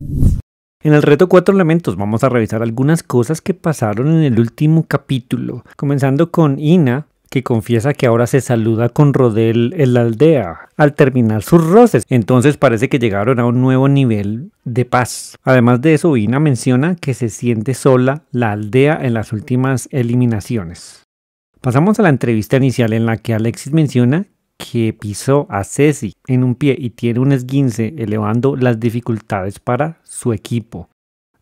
En el reto Cuatro Elementos vamos a revisar algunas cosas que pasaron en el último capítulo, comenzando con Ina, que confiesa que ahora se saluda con Rodel en la aldea al terminar sus roces. Entonces parece que llegaron a un nuevo nivel de paz. Además de eso, Ina menciona que se siente sola la aldea en las últimas eliminaciones. Pasamos a la entrevista inicial en la que Alexis menciona que pisó a Ceci en un pie y tiene un esguince, elevando las dificultades para su equipo.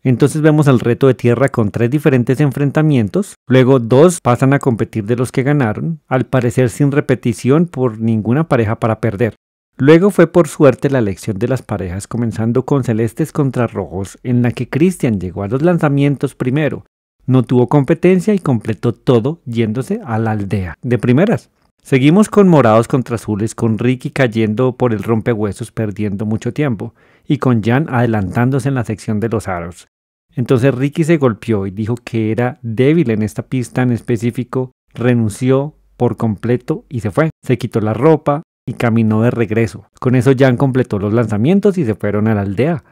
Entonces vemos el reto de tierra con tres diferentes enfrentamientos, luego dos pasan a competir de los que ganaron, al parecer sin repetición por ninguna pareja para perder. Luego fue por suerte la elección de las parejas comenzando con celestes contra rojos, en la que Christian llegó a los lanzamientos primero, no tuvo competencia y completó todo yéndose a la aldea de primeras. Seguimos con Morados contra Azules, con Ricky cayendo por el rompehuesos perdiendo mucho tiempo y con Jan adelantándose en la sección de los aros. Entonces Ricky se golpeó y dijo que era débil en esta pista en específico, renunció por completo y se fue. Se quitó la ropa y caminó de regreso. Con eso Jan completó los lanzamientos y se fueron a la aldea.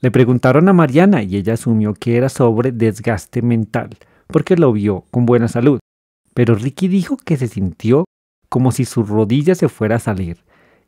Le preguntaron a Mariana y ella asumió que era sobre desgaste mental, porque lo vio con buena salud. Pero Ricky dijo que se sintió como si su rodilla se fuera a salir.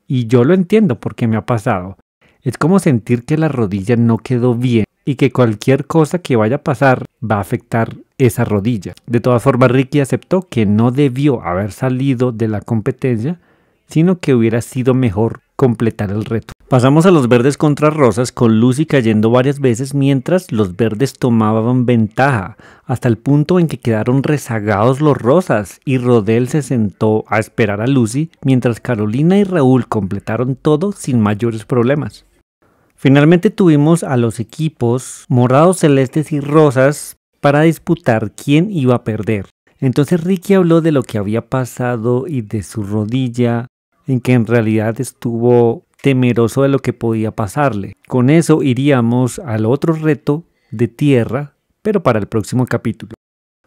Y yo lo entiendo porque me ha pasado. Es como sentir que la rodilla no quedó bien y que cualquier cosa que vaya a pasar va a afectar esa rodilla. De todas formas, Ricky aceptó que no debió haber salido de la competencia, sino que hubiera sido mejor completar el reto. Pasamos a los verdes contra rosas con Lucy cayendo varias veces mientras los verdes tomaban ventaja, hasta el punto en que quedaron rezagados los rosas y Rodel se sentó a esperar a Lucy mientras Carolina y Raúl completaron todo sin mayores problemas. Finalmente tuvimos a los equipos morados, celestes y rosas para disputar quién iba a perder. Entonces Ricky habló de lo que había pasado y de su rodilla, en que en realidad estuvo temeroso de lo que podía pasarle. Con eso iríamos al otro reto de tierra, pero para el próximo capítulo.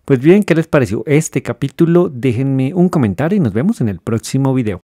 Pues bien, ¿qué les pareció este capítulo? Déjenme un comentario y nos vemos en el próximo video.